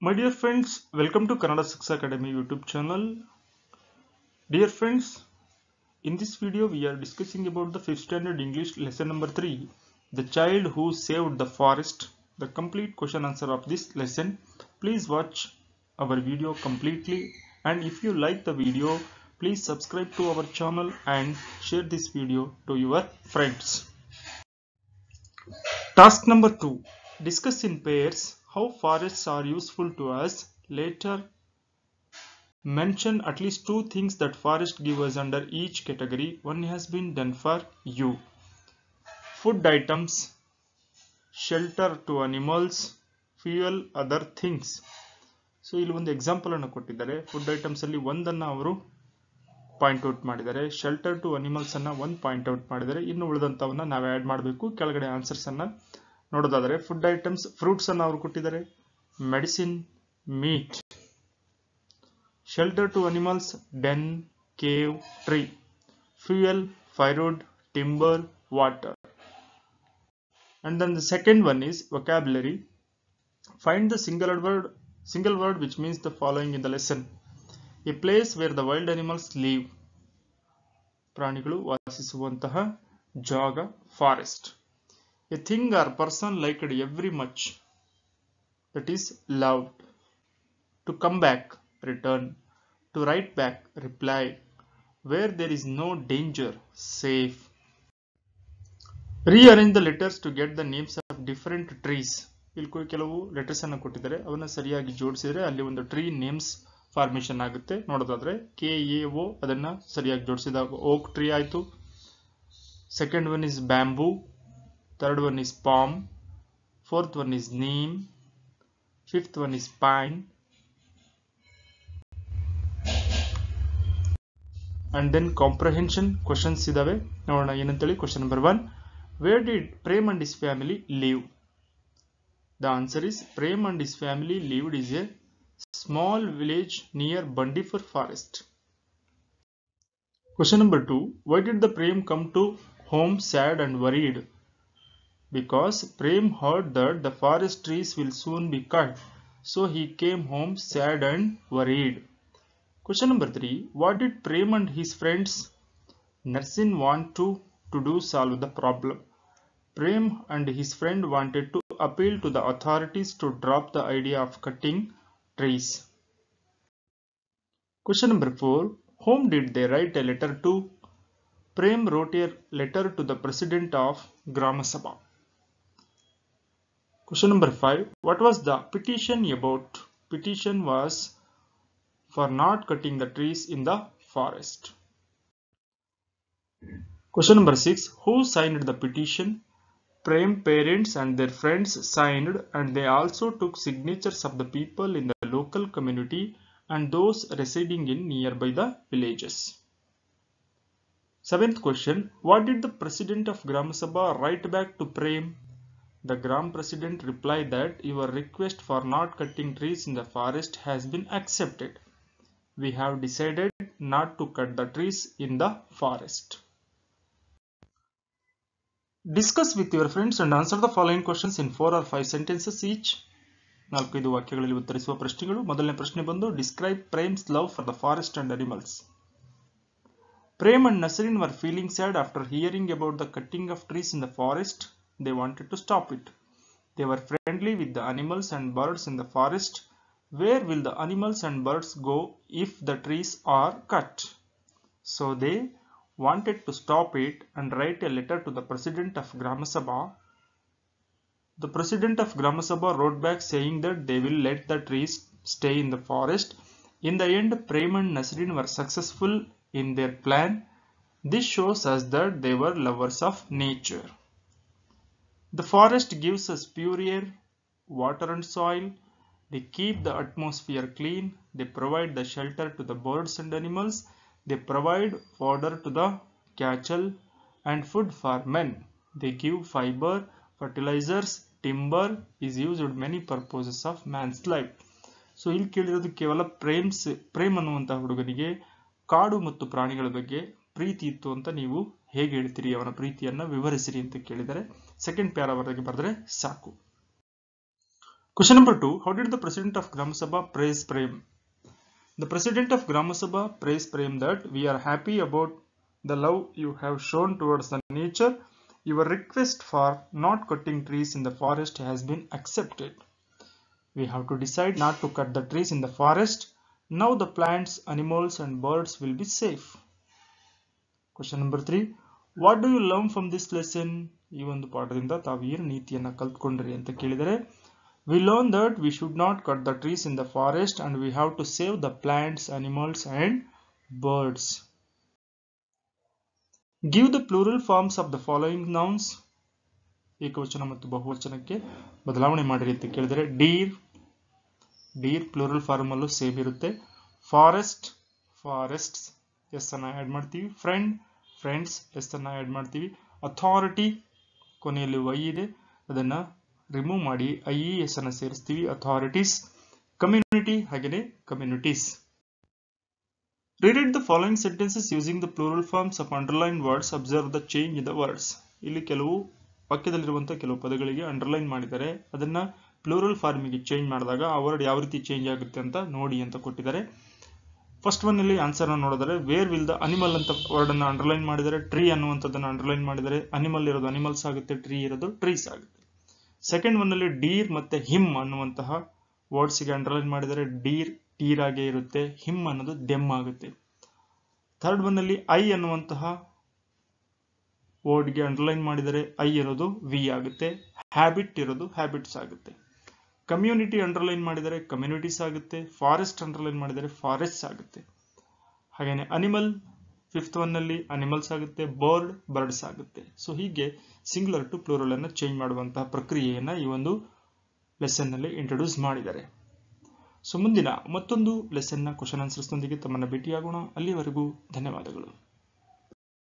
My dear friends, welcome to Kannada 6 Academy YouTube channel. Dear friends, in this video we are discussing about the 5th standard English lesson number 3, The Child Who Saved the Forest. The complete question answer of this lesson. Please watch our video completely and if you like the video, please subscribe to our channel and share this video to your friends. Task number 2. Discuss in pairs how forests are useful to us later mention at least two things that forest give us under each category one has been done for you food items shelter to animals fuel other things So, one example so ಇಲ್ಲಿ ಒಂದು items ಕೊಟ್ಟಿದ್ದಾರೆ food ಐಟಮ್ಸಲ್ಲಿ ಒಂದನ್ನು ಅವರು point out ಮಾಡಿದ್ದಾರೆ shelter to one ಒಂದು point out ಮಾಡಿದ್ದಾರೆ ಇನ್ನು ಉಳಿದಂಥವನ್ನ ನಾವು ಆ್ಯಡ್ ಮಾಡಬೇಕು ಕೆಳಗಡೆ anna ನೋಡೋದಾದರೆ ಫುಡ್ ಐಟಮ್ಸ್ ಫ್ರೂಟ್ಸ್ ಅನ್ನು ಅವರು ಕೊಟ್ಟಿದ್ದಾರೆ medicine meat to shelter animals ಬೆನ್ tree fuel firewood timber water and single word single word which means the following in lesson a place where the wild animals live ಪ್ರಾಣಿಗಳು ವಾಸಿಸುವಂತಹ ಜಾಗ forest a thing or person liked every much that is loved to come back return to write back reply where there is no danger safe rearrange the letters to get the names of different trees ಇಲ್ಲಿ ಕೆಲವು letters ಅನ್ನು ಕೊಟ್ಟಿದ್ದಾರೆ ಅವನ್ನ ಸರಿಯಾಗಿ ಜೋಡಿಸಿದ್ರೆ ಅಲ್ಲಿ ಒಂದು tree names formation ಆಗುತ್ತೆ ನೋಡೋದಾದ್ರೆ ಕೆ ಎ ಒ ಅದನ್ನ ಸರಿಯಾಗಿ ಜೋಡಿಸಿದಾಗ ಓಕ್ ಟ್ರೀ ಆಯಿತು second one is bamboo third one is palm, fourth one is neem, fifth one is pine, and then comprehension questions idave nodana enantali question number 1 where did prem and his family live the answer is prem and his family lived in a small village near bandipur forest question number 2 why did the prem come to home sad and worried because Prem heard that the forest trees will soon be cut. So he came home sad and worried. Question number 3. What did Prem and his friends Narsin want to, to do solve the problem? Prem and his friend wanted to appeal to the authorities to drop the idea of cutting trees. Question number 4. Whom did they write a letter to? Prem wrote a letter to the president of Gram Sabha. Question number 5. What was the petition about? Petition was for not cutting the trees in the forest. Question number 6. Who signed the petition? Prem parents and their friends signed and they also took signatures of the people in the local community and those residing in nearby the villages. Seventh question. What did the president of Gram Sabha write back to Prem? The Gram President replied that your request for not cutting trees in the forest has been accepted. We have decided not to cut the trees in the forest. Discuss with your friends and answer the following questions in 4 or 5 sentences each. ನಾಲ್ಕೈದು ವಾಕ್ಯಗಳಲ್ಲಿ ಉತ್ತರಿಸುವ ಪ್ರಶ್ನೆಗಳು ಮೊದಲನೇ ಪ್ರಶ್ನೆ ಬಂದು describe Prem's love for the forest and animals Prem and Nasreen were feeling sad after hearing about the cutting of trees in the forest They wanted to stop it. They were friendly with the animals and birds in the forest. Where will the animals and birds go if the trees are cut? So they wanted to stop it and write a letter to the president of Sabha. The president of Sabha wrote back saying that they will let the trees stay in the forest. In the end, Prem and Nasreen were successful in their plan. This shows us that they were lovers of nature. The forest gives us pure air, water and soil. They keep the atmosphere clean. They provide the shelter to the birds and animals. They provide fodder to the cattle and food for men. They give fiber, fertilizers, timber is used for many purposes of man's life. So ಇಲ್ಲಿ ಕೇಳಿರೋದು ಕೇವಲ ಪ್ರೇಮ್ಸ್ ಪ್ರೇಮ್ ಅನ್ನುವಂತಹ ಹುಡುಗನಿಗೆ ಕಾಡು ಮತ್ತು ಪ್ರಾಣಿಗಳ ಬಗ್ಗೆ ಪ್ರೀತಿ ಇತ್ತು ಅಂತ ನೀವು ಹೇಗೆ ಹೇಳ್ತೀರಿ ಅವನ ಪ್ರೀತಿಯನ್ನು ವಿವರಿಸಿರಿ ಅಂತ ಕೇಳಿದರೆ ಸೆಕೆಂಡ್ ಪ್ಯಾರಾವರೆಗೆ ಬರೆದ್ರೆ ಸಾಕು question number two how did the president of Gramsabha praise Prem the president of Gramsabha praise Prem that we are happy about the love you have shown towards the nature your request for not cutting trees in the forest has been accepted we have to decide not to cut the trees in the forest now the plants animals and birds will be safe question number three what do you learn from this lesson ಈ ಒಂದು ಪಾಠದಿಂದ ತಾವು ಏನು ನೀತಿಯನ್ನು ಕಲ್ತ್ಕೊಂಡ್ರಿ ಅಂತ ಕೇಳಿದರೆ we learn that we should not cut the trees in the forest and we have to save the plants animals and birds give the plural forms of the following nouns ಏಕವಚನ ಮತ್ತು ಬಹುವಚನಕ್ಕೆ ಬದಲಾವಣೆ ಮಾಡಿರಿ ಅಂತ ಕೇಳಿದರೆ ಡೀರ್ ಡೀರ್ ಪ್ಲೂರಲ್ ಫಾರ್ಮ್ ಅಲ್ಲೂ same ಇರುತ್ತೆ forest forest S ಅನ್ನ ಆ್ಯಡ್ ಮಾಡ್ತೀವಿ ಫ್ರೆಂಡ್ ಫ್ರೆಂಡ್ಸ್ ಎಸ್ ಅನ್ನು ಆ್ಯಡ್ ಮಾಡ್ತೀವಿ ಅಥಾರಿಟಿ ಕೊನೆಯಲ್ಲಿ ವೈ ಇದೆ ಅದನ್ನು ರಿಮೂವ್ ಮಾಡಿ ಐ ಎಸ್ e ಅನ್ನು ಸೇರಿಸ್ತೀವಿ ಅಥಾರಿಟೀಸ್ ಕಮ್ಯುನಿಟಿ ಹಾಗೆಯೇ communities relate the following sentences using the plural forms of underline words observe the change in the words ಇಲ್ಲಿ ಕೆಲವು ಪಕ್ಕದಲ್ಲಿರುವಂಥ ಕೆಲವು ಪದಗಳಿಗೆ ಅಂಡರ್ಲೈನ್ ಮಾಡಿದ್ದಾರೆ ಅದನ್ನ ಪ್ಲೂರಲ್ ಫಾರ್ಮಿಗೆ ಚೇಂಜ್ ಮಾಡಿದಾಗ ಆ ವರ್ಡ್ ಯಾವ ರೀತಿ ಚೇಂಜ್ ಆಗುತ್ತೆ ಅಂತ ನೋಡಿ ಅಂತ ಕೊಟ್ಟಿದ್ದಾರೆ ಫಸ್ಟ್ ಒನ್ ಇಲ್ಲಿ ಆನ್ಸರ್ ನೋಡಿದರೆ ವೇರ್ ವಿಲ್ ದ ಅನಿಮಲ್ ಅಂತ ವರ್ಡ್ ಅನ್ನು ಅಂಡರ್ಲೈನ್ ಮಾಡಿದರೆ ಟ್ರೀ ಅನ್ನುವಂಥದ್ದನ್ನು ಅಂಡರ್ಲೈನ್ ಮಾಡಿದರೆ ಅನಿಮಲ್ ಇರೋದು ಅನಿಮಲ್ಸ್ ಆಗುತ್ತೆ ಟ್ರೀ ಇರೋದು ಟ್ರೀಸ್ ಆಗುತ್ತೆ ಸೆಕೆಂಡ್ ಒನ್ನಲ್ಲಿ ಡೀರ್ ಮತ್ತೆ ಹಿಮ್ ಅನ್ನುವಂತಹ ವರ್ಡ್ಸಿಗೆ ಅಂಡರ್ಲೈನ್ ಮಾಡಿದರೆ ಡೀರ್ ಟೀರ್ ಆಗೇ ಇರುತ್ತೆ ಹಿಮ್ ಅನ್ನೋದು ಡೆಮ್ ಆಗುತ್ತೆ ಥರ್ಡ್ ಅಲ್ಲಿ ಐ ಅನ್ನುವಂತಹ ವರ್ಡ್ಗೆ ಅಂಡರ್ಲೈನ್ ಮಾಡಿದರೆ ಐ ಇರೋದು ವಿ ಆಗುತ್ತೆ ಹ್ಯಾಬಿಟ್ ಇರೋದು ಹ್ಯಾಬಿಟ್ಸ್ ಆಗುತ್ತೆ ಕಮ್ಯುನಿಟಿ ಅಂಡರ್ಲೈನ್ ಮಾಡಿದರೆ ಕಮ್ಯುನಿಟೀಸ್ ಆಗುತ್ತೆ ಫಾರೆಸ್ಟ್ ಅಂಡರ್ಲೈನ್ ಮಾಡಿದರೆ ಫಾರೆಸ್ಟ್ ಆಗುತ್ತೆ ಹಾಗೆಯೇ ಅನಿಮಲ್ ಫಿಫ್ತ್ ಒನ್ನಲ್ಲಿ ಅನಿಮಲ್ಸ್ ಆಗುತ್ತೆ ಬರ್ಡ್ ಬರ್ಡ್ಸ್ ಆಗುತ್ತೆ ಸೊ ಹೀಗೆ ಸಿಂಗ್ಯುಲರ್ ಟು ಪ್ಲೂರಲ್ ಅನ್ನು ಚೇಂಜ್ ಮಾಡುವಂತಹ ಪ್ರಕ್ರಿಯೆಯನ್ನು ಈ ಒಂದು ಲೆಸನ್ನಲ್ಲಿ ಇಂಟ್ರೊಡ್ಯೂಸ್ ಮಾಡಿದ್ದಾರೆ ಸೊ ಮುಂದಿನ ಮತ್ತೊಂದು ಲೆಸನ್ನ ಕ್ವಶನ್ ಆನ್ಸರ್ಸ್ನೊಂದಿಗೆ ತಮ್ಮನ್ನು ಭೇಟಿಯಾಗೋಣ ಅಲ್ಲಿವರೆಗೂ ಧನ್ಯವಾದಗಳು